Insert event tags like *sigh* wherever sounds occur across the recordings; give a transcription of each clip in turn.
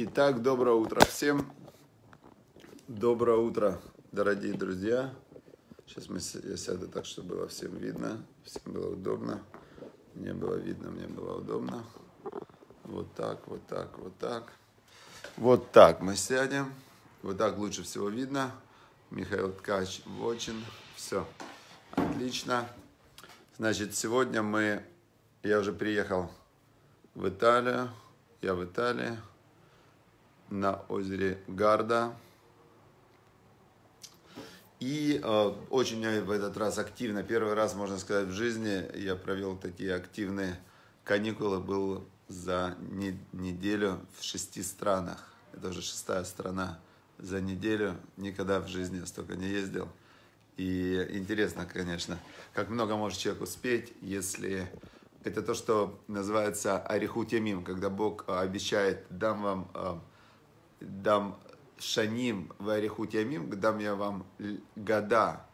Итак, доброе утро всем. Доброе утро, дорогие друзья. Сейчас мы, я сяду так, чтобы было всем видно, всем было удобно. Мне было видно, мне было удобно. Вот так, вот так, вот так. Вот так мы сядем. Вот так лучше всего видно. Михаил Ткач, Вочин. Все, отлично. Значит, сегодня мы... Я уже приехал в Италию. Я в Италии на озере Гарда. И э, очень в этот раз активно, первый раз, можно сказать, в жизни я провел такие активные каникулы, был за не, неделю в шести странах. Это уже шестая страна за неделю. Никогда в жизни столько не ездил. И интересно, конечно, как много может человек успеть, если это то, что называется ариху когда Бог обещает, дам вам э, дам шаним в арихут дам я вам года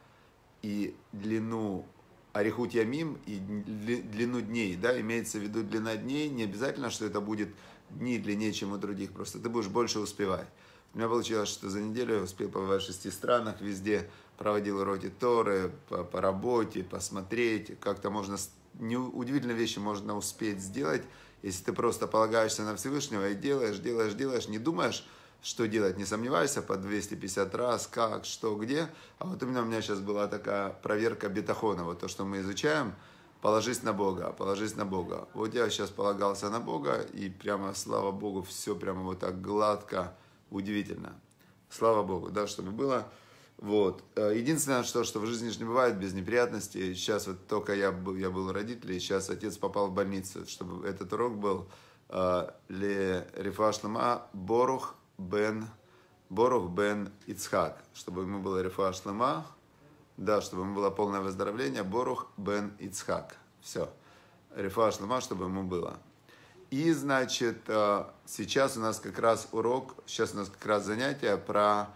и длину арихут и длину дней, да, имеется в виду длина дней, не обязательно, что это будет дни длиннее, чем у других, просто ты будешь больше успевать. У меня получилось, что за неделю я успел побывать в шести странах, везде проводил уроки Торы, по, по работе, посмотреть, как-то можно удивительные вещи можно успеть сделать, если ты просто полагаешься на Всевышнего и делаешь, делаешь, делаешь, не думаешь, что делать, не сомневаешься по 250 раз, как, что, где. А вот именно у меня сейчас была такая проверка бетахона, вот то, что мы изучаем, положись на Бога, положись на Бога. Вот я сейчас полагался на Бога, и прямо, слава Богу, все прямо вот так гладко, удивительно. Слава Богу, да, чтобы было вот. Э, единственное, что, что в жизни же не бывает без неприятностей. Сейчас вот только я, был, я был у родителей. сейчас отец попал в больницу, чтобы этот урок был. Э, Ле Рифашлама Борух Бен Борух Бен Ицхак, чтобы ему было Рифашлама, да, чтобы ему было полное выздоровление, Борух Бен Ицхак. Все. Рифашлама, чтобы ему было. И, значит, э, сейчас у нас как раз урок, сейчас у нас как раз занятие про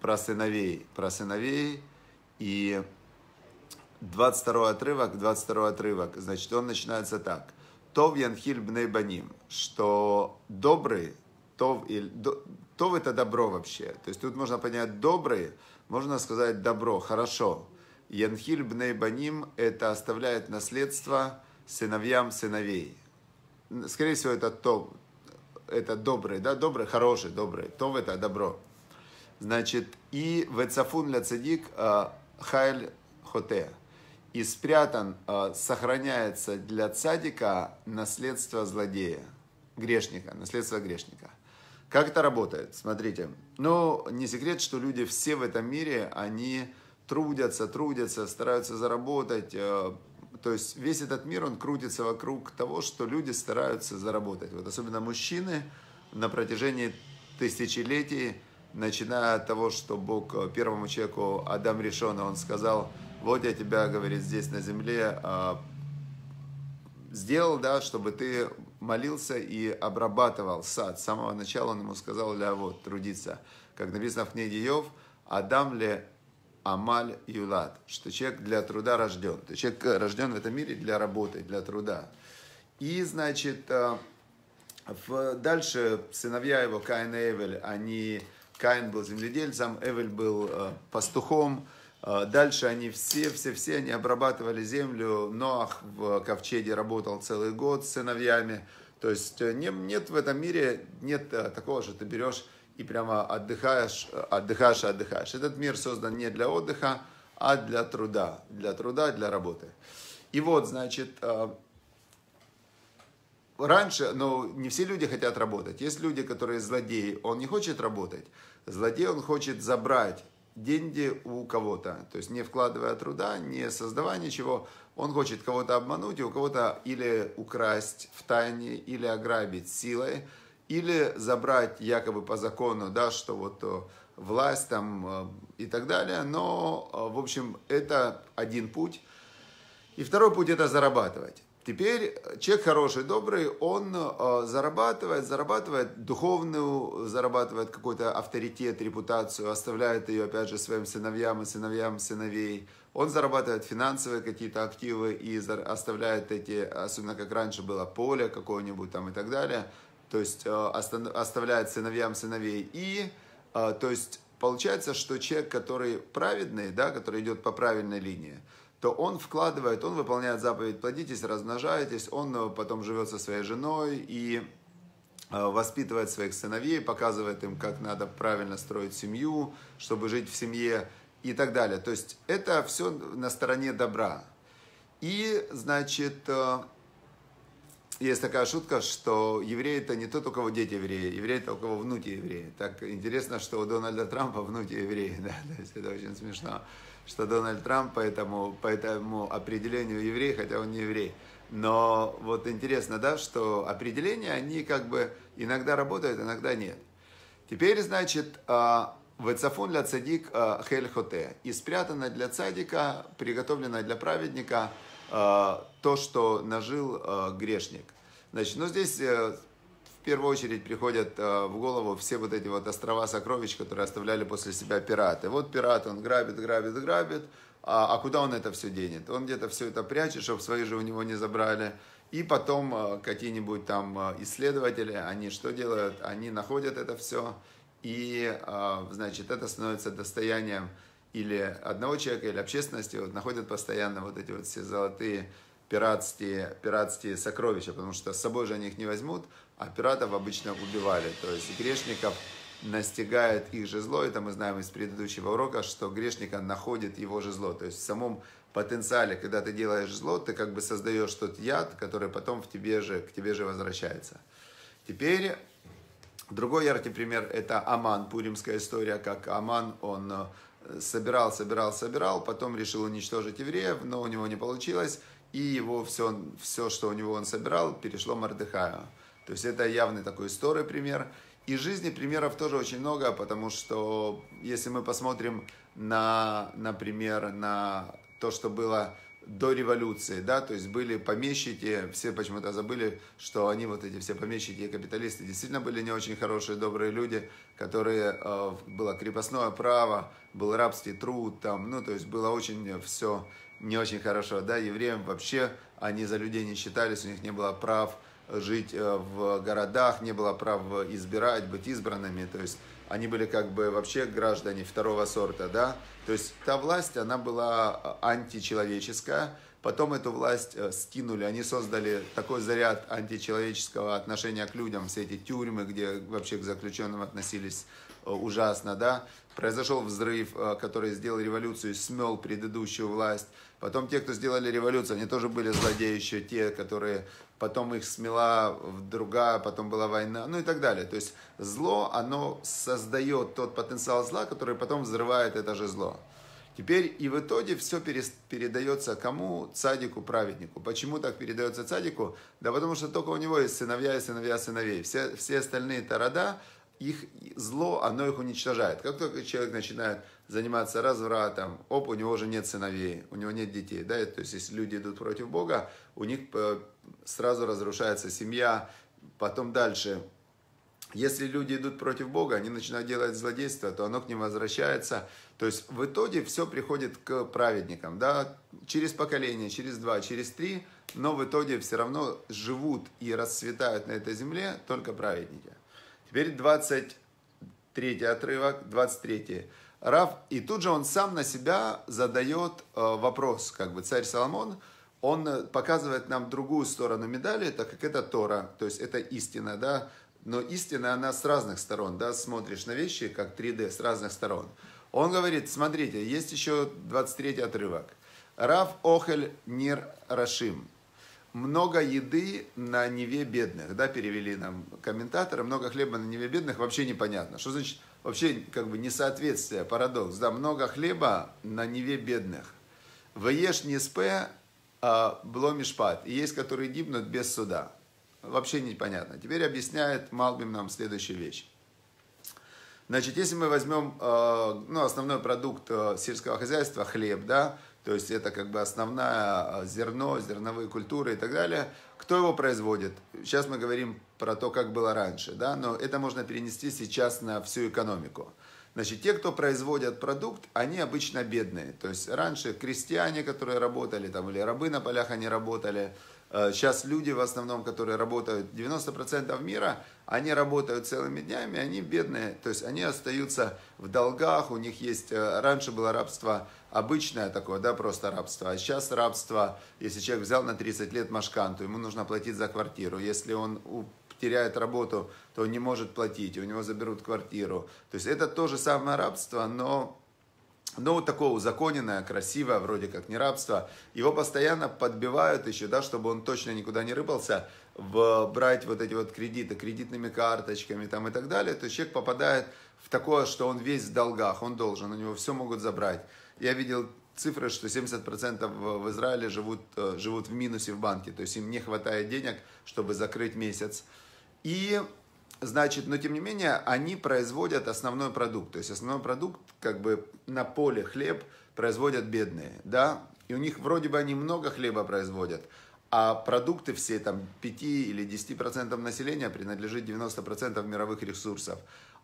про сыновей, про сыновей и 22 отрывок, 22 отрывок, значит, он начинается так. Тов янхиль бней баним, что добрый, тов, или, до, тов это добро вообще. То есть тут можно понять добрый, можно сказать добро, хорошо. Янхиль бней баним это оставляет наследство сыновьям сыновей. Скорее всего, это тов, это добрый, да, добрый, хороший, добрый. Тов это добро. Значит, и вецафун ля цадик э, хайль Хоте, И спрятан, э, сохраняется для цадика наследство злодея, грешника, наследство грешника. Как это работает? Смотрите. Ну, не секрет, что люди все в этом мире, они трудятся, трудятся, стараются заработать. Э, то есть весь этот мир, он крутится вокруг того, что люди стараются заработать. Вот особенно мужчины на протяжении тысячелетий начиная от того, что Бог э, первому человеку, Адам Решона, он сказал, вот я тебя, говорит, здесь на земле а, сделал, да, чтобы ты молился и обрабатывал сад. С самого начала он ему сказал, для вот, трудиться. Как написано в книге Йов, Адам ли Амаль Юлат, что человек для труда рожден. То есть человек э, рожден в этом мире для работы, для труда. И, значит, э, в, дальше сыновья его, Каин и Эвель, они Каин был земледельцем, Эвель был э, пастухом. Э, дальше они все, все, все, они обрабатывали землю. Ноах в ковчеге работал целый год с сыновьями. То есть э, не, нет в этом мире, нет такого, что ты берешь и прямо отдыхаешь, отдыхаешь и отдыхаешь. Этот мир создан не для отдыха, а для труда. Для труда, для работы. И вот, значит, раньше, но ну, не все люди хотят работать. Есть люди, которые злодеи, он не хочет работать. Злодей, он хочет забрать деньги у кого-то, то есть не вкладывая труда, не создавая ничего, он хочет кого-то обмануть и у кого-то или украсть в тайне, или ограбить силой, или забрать якобы по закону, да, что вот э, власть там э, и так далее, но, э, в общем, это один путь. И второй путь – это зарабатывать. Теперь человек хороший, добрый, он э, зарабатывает, зарабатывает духовную, зарабатывает какой-то авторитет, репутацию, оставляет ее, опять же, своим сыновьям и сыновьям сыновей. Он зарабатывает финансовые какие-то активы и оставляет эти, особенно как раньше было, поле какое-нибудь там и так далее. То есть э, оставляет сыновьям сыновей. И, э, то есть, получается, что человек, который праведный, да, который идет по правильной линии, то он вкладывает, он выполняет заповедь «плодитесь, размножайтесь», он э, потом живет со своей женой и э, воспитывает своих сыновей, показывает им, как надо правильно строить семью, чтобы жить в семье и так далее. То есть это все на стороне добра. И, значит, э, есть такая шутка, что евреи это не тот, у кого дети евреи, евреи это у кого внуки евреи. Так интересно, что у Дональда Трампа внуки евреи, *laughs* да, то есть это очень смешно что Дональд Трамп по этому, по этому определению еврей, хотя он не еврей. Но вот интересно, да, что определения, они как бы иногда работают, иногда нет. Теперь, значит, а, Вецафон для цадик а, Хельхоте. И спрятано для цадика, приготовлено для праведника а, то, что нажил грешник. Значит, ну здесь э, в первую очередь приходят э, в голову все вот эти вот острова сокровищ, которые оставляли после себя пираты. Вот пират, он грабит, грабит, грабит, а, а куда он это все денет? Он где-то все это прячет, чтобы свои же у него не забрали. И потом э, какие-нибудь там э, исследователи, они что делают? Они находят это все, и, значит, это становится достоянием или одного человека, или общественности. Вот находят постоянно вот эти вот все золотые пиратские, пиратские сокровища, потому что с собой же они их не возьмут, а пиратов обычно убивали. То есть грешников настигает их же зло. Это мы знаем из предыдущего урока, что грешника находит его же зло. То есть в самом потенциале, когда ты делаешь зло, ты как бы создаешь тот яд, который потом в тебе же, к тебе же возвращается. Теперь другой яркий пример – это Аман, пуримская история, как Аман, он э, собирал, собирал, собирал, потом решил уничтожить евреев, но у него не получилось, и его все, все что у него он собирал, перешло Мордыхаю. То есть это явный такой историй пример. И жизни примеров тоже очень много, потому что если мы посмотрим на, например, на то, что было до революции, да, то есть были помещики, все почему-то забыли, что они вот эти все помещики и капиталисты действительно были не очень хорошие, добрые люди, которые, э, было крепостное право, был рабский труд, там, ну, то есть было очень все не очень хорошо, да, евреям вообще, они за людей не считались, у них не было прав, жить э, в городах, не было права избирать, быть избранными. То есть они были как бы вообще граждане второго сорта, да. То есть та власть, она была э, античеловеческая. Потом эту власть э, скинули, они создали такой заряд античеловеческого отношения к людям, все эти тюрьмы, где вообще к заключенным относились ужасно, да. Произошел взрыв, который сделал революцию, смел предыдущую власть. Потом те, кто сделали революцию, они тоже были злодеи еще, те, которые потом их смела другая, потом была война, ну и так далее. То есть зло, оно создает тот потенциал зла, который потом взрывает это же зло. Теперь и в итоге все передается кому? Цадику, праведнику. Почему так передается цадику? Да потому что только у него есть сыновья и сыновья сыновей. Все, все остальные тарада их зло, оно их уничтожает. Как только человек начинает заниматься развратом, оп, у него уже нет сыновей, у него нет детей. Да? То есть, если люди идут против Бога, у них э, сразу разрушается семья, потом дальше. Если люди идут против Бога, они начинают делать злодейство, то оно к ним возвращается. То есть в итоге все приходит к праведникам. Да? Через поколение, через два, через три, но в итоге все равно живут и расцветают на этой земле только праведники. Теперь 23 отрывок, 23. Рав, и тут же он сам на себя задает э, вопрос, как бы царь Соломон, он э, показывает нам другую сторону медали, так как это Тора, то есть это истина, да, но истина, она с разных сторон, да, смотришь на вещи, как 3D, с разных сторон. Он говорит, смотрите, есть еще 23 отрывок. Рав Охель Нир Рашим много еды на Неве бедных, да, перевели нам комментаторы, много хлеба на Неве бедных, вообще непонятно. Что значит вообще как бы несоответствие, парадокс, да, много хлеба на Неве бедных. Веешь не спе, а э, бломишпат. И есть, которые гибнут без суда. Вообще непонятно. Теперь объясняет Малбим нам следующую вещь. Значит, если мы возьмем э, ну, основной продукт э, сельского хозяйства, хлеб, да, то есть это как бы основное а, зерно, зерновые культуры и так далее. Кто его производит? Сейчас мы говорим про то, как было раньше, да, но это можно перенести сейчас на всю экономику. Значит, те, кто производят продукт, они обычно бедные. То есть раньше крестьяне, которые работали там, или рабы на полях, они работали, Э, сейчас люди в основном, которые работают, 90% мира, они работают целыми днями, они бедные, то есть они остаются в долгах, у них есть, э, раньше было рабство обычное такое, да, просто рабство, а сейчас рабство, если человек взял на 30 лет то ему нужно платить за квартиру, если он теряет работу, то он не может платить, у него заберут квартиру. То есть это то же самое рабство, но но ну, вот такое узаконенное, красивое, вроде как не рабство. Его постоянно подбивают еще, да, чтобы он точно никуда не рыбался в, брать вот эти вот кредиты, кредитными карточками там и так далее. То есть человек попадает в такое, что он весь в долгах, он должен, у него все могут забрать. Я видел цифры, что 70% в Израиле живут, э, живут в минусе в банке, то есть им не хватает денег, чтобы закрыть месяц. И Значит, но тем не менее, они производят основной продукт. То есть основной продукт, как бы на поле хлеб производят бедные, да? И у них вроде бы они много хлеба производят, а продукты все там 5 или 10% населения принадлежит 90% мировых ресурсов.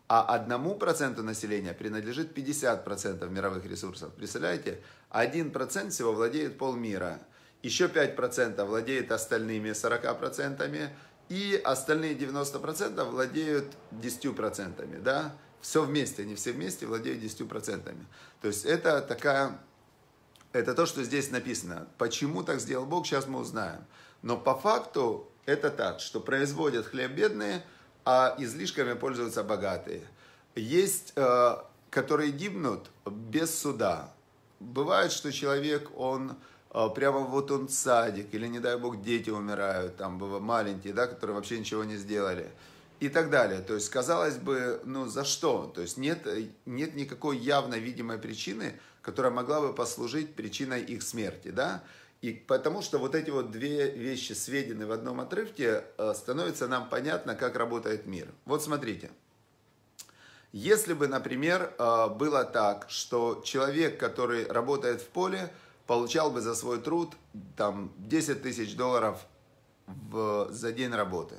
А одному проценту населения принадлежит 50% мировых ресурсов. Представляете? Один процент всего владеет полмира. Еще 5% владеет остальными 40% и остальные 90% владеют 10%, да, все вместе, не все вместе владеют 10%. То есть это такая, это то, что здесь написано. Почему так сделал Бог, сейчас мы узнаем. Но по факту это так, что производят хлеб бедные, а излишками пользуются богатые. Есть, э, которые гибнут без суда. Бывает, что человек, он а, прямо вот он садик, или, не дай бог, дети умирают, там, маленькие, да, которые вообще ничего не сделали, и так далее. То есть, казалось бы, ну, за что? То есть, нет, э, нет никакой явно видимой причины, которая могла бы послужить причиной их смерти, да, и потому что вот эти вот две вещи, сведены в одном отрывке, э, становится нам понятно, как работает мир. Вот смотрите. Если бы, например, э, было так, что человек, который работает в поле, получал бы за свой труд там 10 тысяч долларов в, за день работы.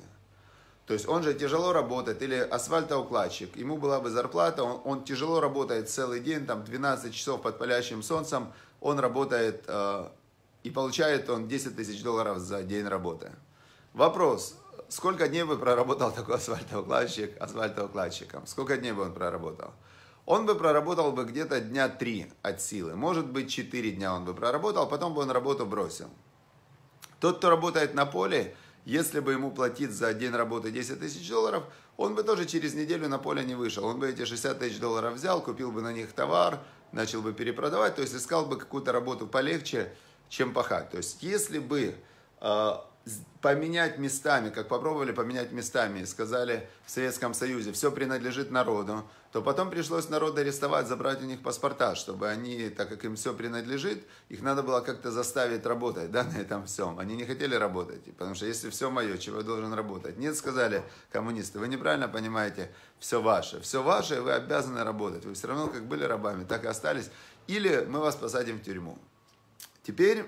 То есть он же тяжело работает, или асфальтоукладчик, ему была бы зарплата, он, он тяжело работает целый день, там 12 часов под палящим солнцем, он работает э, и получает он 10 тысяч долларов за день работы. Вопрос, сколько дней бы проработал *laughs* такой асфальтоукладчик асфальтоукладчиком? Сколько дней бы он проработал? он бы проработал бы где-то дня три от силы. Может быть, четыре дня он бы проработал, потом бы он работу бросил. Тот, кто работает на поле, если бы ему платить за день работы 10 тысяч долларов, он бы тоже через неделю на поле не вышел. Он бы эти 60 тысяч долларов взял, купил бы на них товар, начал бы перепродавать, то есть искал бы какую-то работу полегче, чем пахать. То есть если бы а, поменять местами, как попробовали поменять местами и сказали в Советском Союзе, все принадлежит народу, то потом пришлось народ арестовать, забрать у них паспорта, чтобы они, так как им все принадлежит, их надо было как-то заставить работать, да, *laughs* на этом всем. Они не хотели работать, потому что если все мое, чего я должен работать? Нет, сказали коммунисты, вы неправильно понимаете, все ваше, все ваше, вы обязаны работать. Вы все равно как были рабами, так и остались, или мы вас посадим в тюрьму. Теперь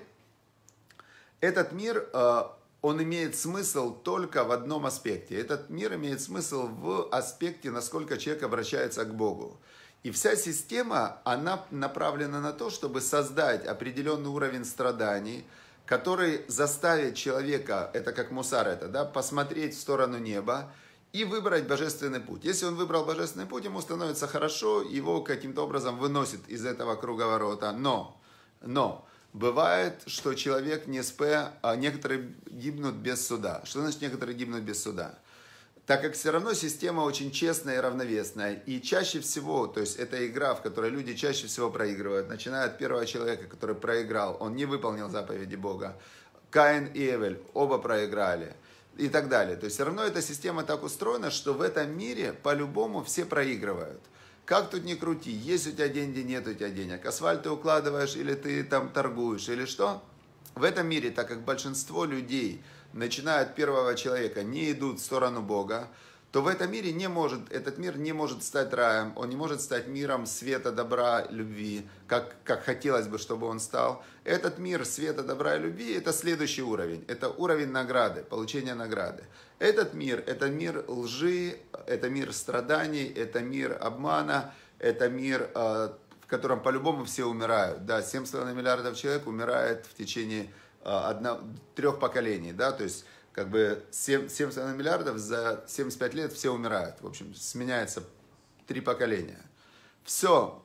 этот мир э, он имеет смысл только в одном аспекте. Этот мир имеет смысл в аспекте, насколько человек обращается к Богу. И вся система, она направлена на то, чтобы создать определенный уровень страданий, который заставит человека, это как мусар это, да, посмотреть в сторону неба и выбрать божественный путь. Если он выбрал божественный путь, ему становится хорошо, его каким-то образом выносит из этого круговорота. Но, но, Бывает, что человек не СП, а некоторые гибнут без суда. Что значит некоторые гибнут без суда? Так как все равно система очень честная и равновесная. И чаще всего, то есть это игра, в которой люди чаще всего проигрывают. Начиная от первого человека, который проиграл, он не выполнил заповеди Бога. Каин и Эвель оба проиграли и так далее. То есть все равно эта система так устроена, что в этом мире по-любому все проигрывают. Как тут не крути, есть у тебя деньги, нет у тебя денег. Асфальт ты укладываешь или ты там торгуешь или что? В этом мире, так как большинство людей, начиная от первого человека, не идут в сторону Бога, то в этом мире не может, этот мир не может стать раем, он не может стать миром света, добра, любви, как, как хотелось бы, чтобы он стал. Этот мир света, добра и любви – это следующий уровень, это уровень награды, получения награды. Этот мир – это мир лжи, это мир страданий, это мир обмана, это мир, э, в котором по-любому все умирают. Да, 7,5 миллиардов человек умирает в течение э, одно, трех поколений, да, то есть как бы 7, 7,5 миллиардов за 75 лет все умирают. В общем, сменяется три поколения. Все,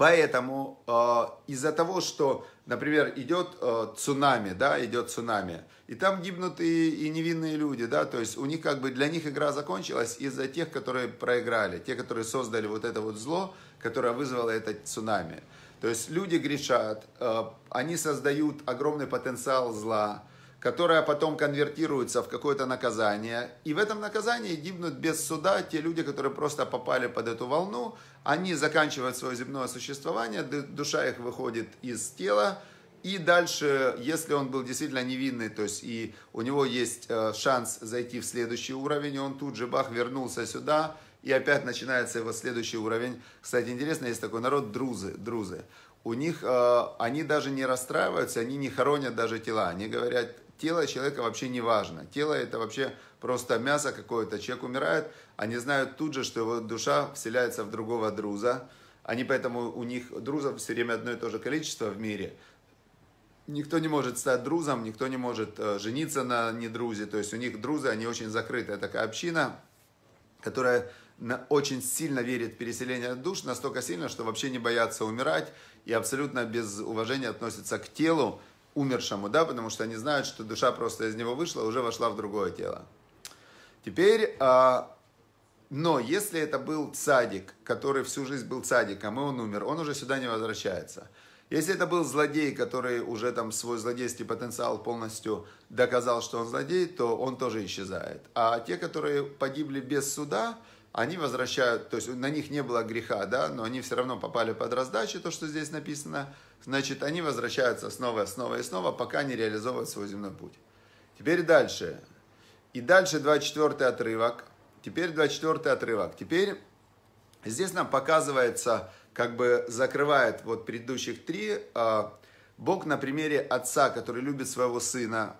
Поэтому э, из-за того, что, например, идет э, цунами, да, идет цунами, и там гибнут и, и невинные люди, да, то есть у них как бы для них игра закончилась из-за тех, которые проиграли, те, которые создали вот это вот зло, которое вызвало это цунами. То есть люди грешат, э, они создают огромный потенциал зла, которая потом конвертируется в какое-то наказание. И в этом наказании гибнут без суда те люди, которые просто попали под эту волну. Они заканчивают свое земное существование, душа их выходит из тела. И дальше, если он был действительно невинный, то есть и у него есть э, шанс зайти в следующий уровень, он тут же, бах, вернулся сюда, и опять начинается его следующий уровень. Кстати, интересно, есть такой народ друзы, друзы у них, э, они даже не расстраиваются, они не хоронят даже тела. Они говорят, Тело человека вообще не важно. Тело это вообще просто мясо какое-то. Человек умирает, они знают тут же, что его душа вселяется в другого друза. Они поэтому, у них друзов все время одно и то же количество в мире. Никто не может стать друзом, никто не может э, жениться на недрузе. То есть у них друзы, они очень закрытая такая община, которая очень сильно верит в переселение душ, настолько сильно, что вообще не боятся умирать и абсолютно без уважения относятся к телу умершему, да, потому что они знают, что душа просто из него вышла, уже вошла в другое тело. Теперь, а, но если это был цадик, который всю жизнь был цадиком, а и он умер, он уже сюда не возвращается. Если это был злодей, который уже там свой злодейский потенциал полностью доказал, что он злодей, то он тоже исчезает. А те, которые погибли без суда, они возвращают, то есть на них не было греха, да, но они все равно попали под раздачу, то, что здесь написано, значит, они возвращаются снова, снова и снова, пока не реализовывают свой земной путь. Теперь дальше. И дальше 24 отрывок. Теперь 24 отрывок. Теперь здесь нам показывается, как бы закрывает вот предыдущих три, а, Бог на примере отца, который любит своего сына.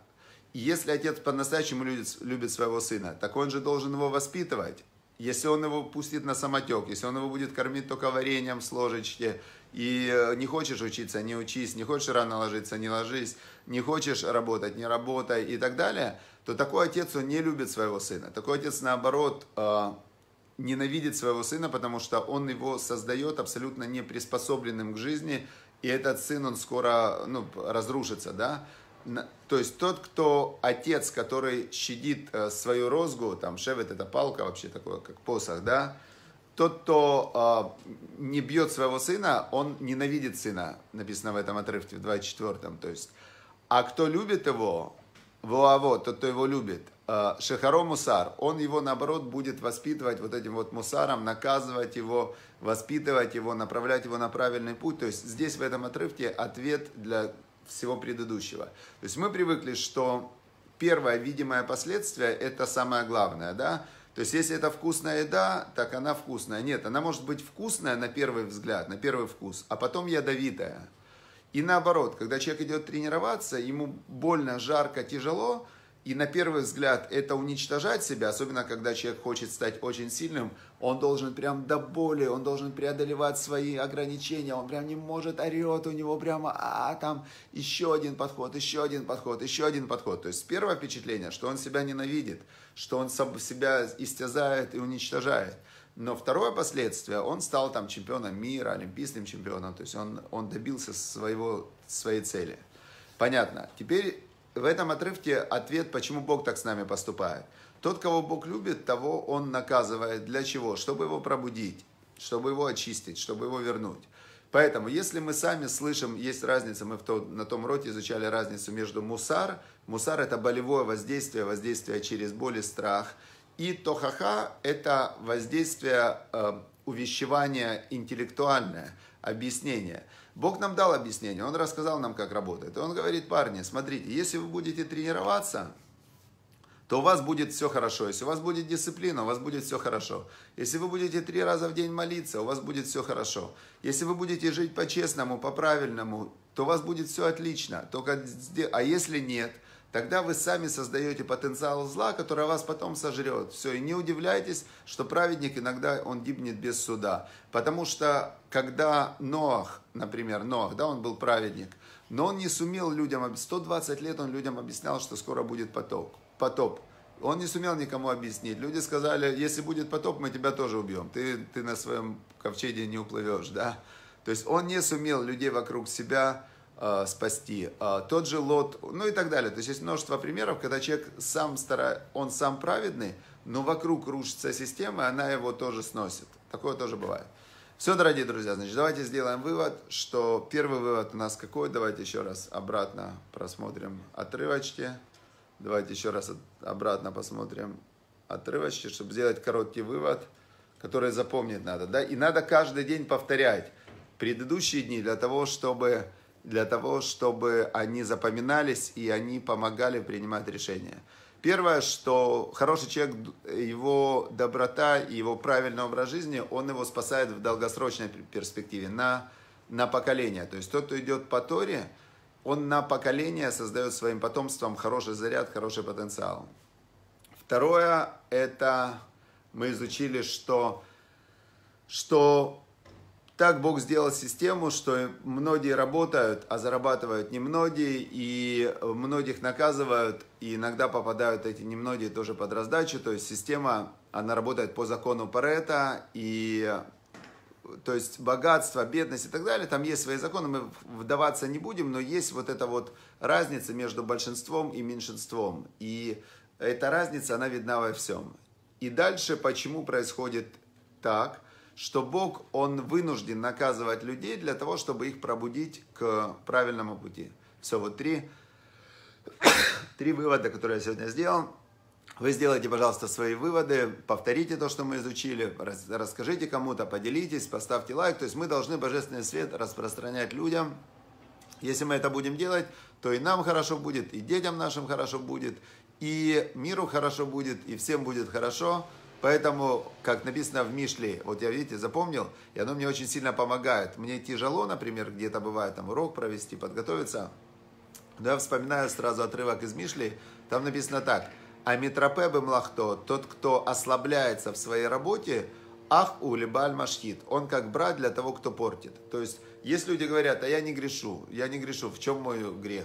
если отец по-настоящему любит своего сына, так он же должен его воспитывать если он его пустит на самотек, если он его будет кормить только вареньем с ложечки, и э, не хочешь учиться, не учись, не хочешь рано ложиться, не ложись, не хочешь работать, не работай и так далее, то такой отец, он не любит своего сына. Такой отец, наоборот, э, ненавидит своего сына, потому что он его создает абсолютно не приспособленным к жизни, и этот сын, он скоро ну, разрушится, да, то есть тот, кто отец, который щадит э, свою розгу, там шевет это палка вообще такое, как посох, да, тот, кто э, не бьет своего сына, он ненавидит сына, написано в этом отрывке, в 24-м. То есть, а кто любит его, Вуаво, тот, кто его любит, э, Шахаро Мусар, он его, наоборот, будет воспитывать вот этим вот Мусаром, наказывать его, воспитывать его, направлять его на правильный путь. То есть, здесь в этом отрывке ответ для всего предыдущего. То есть мы привыкли, что первое видимое последствие – это самое главное, да? То есть, если это вкусная еда, так она вкусная. Нет, она может быть вкусная на первый взгляд, на первый вкус, а потом ядовитая. И наоборот, когда человек идет тренироваться, ему больно, жарко, тяжело – и на первый взгляд это уничтожать себя, особенно когда человек хочет стать очень сильным, он должен прям до боли, он должен преодолевать свои ограничения, он прям не может, орет у него прямо, а, а там еще один подход, еще один подход, еще один подход. То есть первое впечатление, что он себя ненавидит, что он себя истязает и уничтожает. Но второе последствие, он стал там чемпионом мира, олимпийским чемпионом, то есть он, он добился своего, своей цели. Понятно. Теперь в этом отрывке ответ, почему Бог так с нами поступает. Тот, кого Бог любит, того Он наказывает. Для чего? Чтобы его пробудить, чтобы его очистить, чтобы его вернуть. Поэтому, если мы сами слышим, есть разница, мы в то, на том роте изучали разницу между мусар, мусар это болевое воздействие, воздействие через боль и страх, и тохаха это воздействие э, увещевание интеллектуальное, объяснение. Бог нам дал объяснение, Он рассказал нам, как работает. Он говорит, парни, смотрите, если вы будете тренироваться, то у вас будет все хорошо. Если у вас будет дисциплина, у вас будет все хорошо. Если вы будете три раза в день молиться, у вас будет все хорошо. Если вы будете жить по-честному, по-правильному, то у вас будет все отлично. Только... А если нет – тогда вы сами создаете потенциал зла, который вас потом сожрет. Все, и не удивляйтесь, что праведник иногда он гибнет без суда. Потому что когда Ноах, например, Ноах, да, он был праведник, но он не сумел людям, 120 лет он людям объяснял, что скоро будет потоп. потоп. Он не сумел никому объяснить. Люди сказали, если будет потоп, мы тебя тоже убьем. Ты, ты на своем ковчеге не уплывешь, да. То есть он не сумел людей вокруг себя Э, спасти, а, тот же Лот, ну и так далее. То есть есть множество примеров, когда человек сам стара, он сам праведный, но вокруг рушится система, и она его тоже сносит. Такое тоже бывает. Все, дорогие друзья, значит, давайте сделаем вывод, что первый вывод у нас какой? Давайте еще раз обратно просмотрим отрывочки. Давайте еще раз обратно посмотрим отрывочки, чтобы сделать короткий вывод, который запомнить надо. Да? И надо каждый день повторять предыдущие дни для того, чтобы для того, чтобы они запоминались и они помогали принимать решения. Первое, что хороший человек, его доброта и его правильный образ жизни, он его спасает в долгосрочной перспективе, на, на поколение. То есть тот, кто идет по Торе, он на поколение создает своим потомством хороший заряд, хороший потенциал. Второе, это мы изучили, что, что так Бог сделал систему, что многие работают, а зарабатывают немногие, и многих наказывают, и иногда попадают эти немногие тоже под раздачу. То есть система, она работает по закону Парета, и то есть богатство, бедность и так далее, там есть свои законы, мы вдаваться не будем, но есть вот эта вот разница между большинством и меньшинством. И эта разница, она видна во всем. И дальше, почему происходит так – что Бог, Он вынужден наказывать людей для того, чтобы их пробудить к правильному пути. Все, вот три, *coughs* три вывода, которые я сегодня сделал. Вы сделайте, пожалуйста, свои выводы, повторите то, что мы изучили, расскажите кому-то, поделитесь, поставьте лайк. То есть мы должны божественный свет распространять людям. Если мы это будем делать, то и нам хорошо будет, и детям нашим хорошо будет, и миру хорошо будет, и всем будет хорошо. Поэтому, как написано в Мишле, вот я, видите, запомнил, и оно мне очень сильно помогает. Мне тяжело, например, где-то бывает там урок провести, подготовиться. Но я вспоминаю сразу отрывок из Мишли, там написано так. А метропебы млахто, тот, кто ослабляется в своей работе, ах улибаль машхит, он как брат для того, кто портит. То есть, если люди говорят, а я не грешу, я не грешу, в чем мой грех?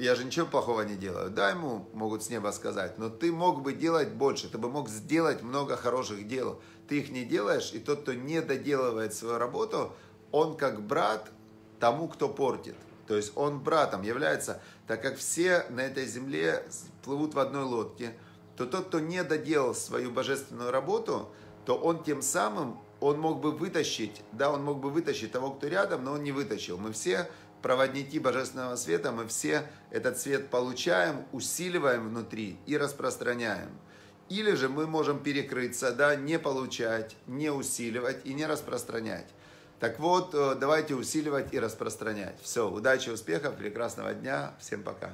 я же ничего плохого не делаю. Да, ему могут с неба сказать, но ты мог бы делать больше, ты бы мог сделать много хороших дел. Ты их не делаешь, и тот, кто не доделывает свою работу, он как брат тому, кто портит. То есть он братом является, так как все на этой земле плывут в одной лодке, то тот, кто не доделал свою божественную работу, то он тем самым, он мог бы вытащить, да, он мог бы вытащить того, кто рядом, но он не вытащил. Мы все проводники божественного света, мы все этот свет получаем, усиливаем внутри и распространяем. Или же мы можем перекрыться, да, не получать, не усиливать и не распространять. Так вот, э, давайте усиливать и распространять. Все, удачи, успехов, прекрасного дня, всем пока.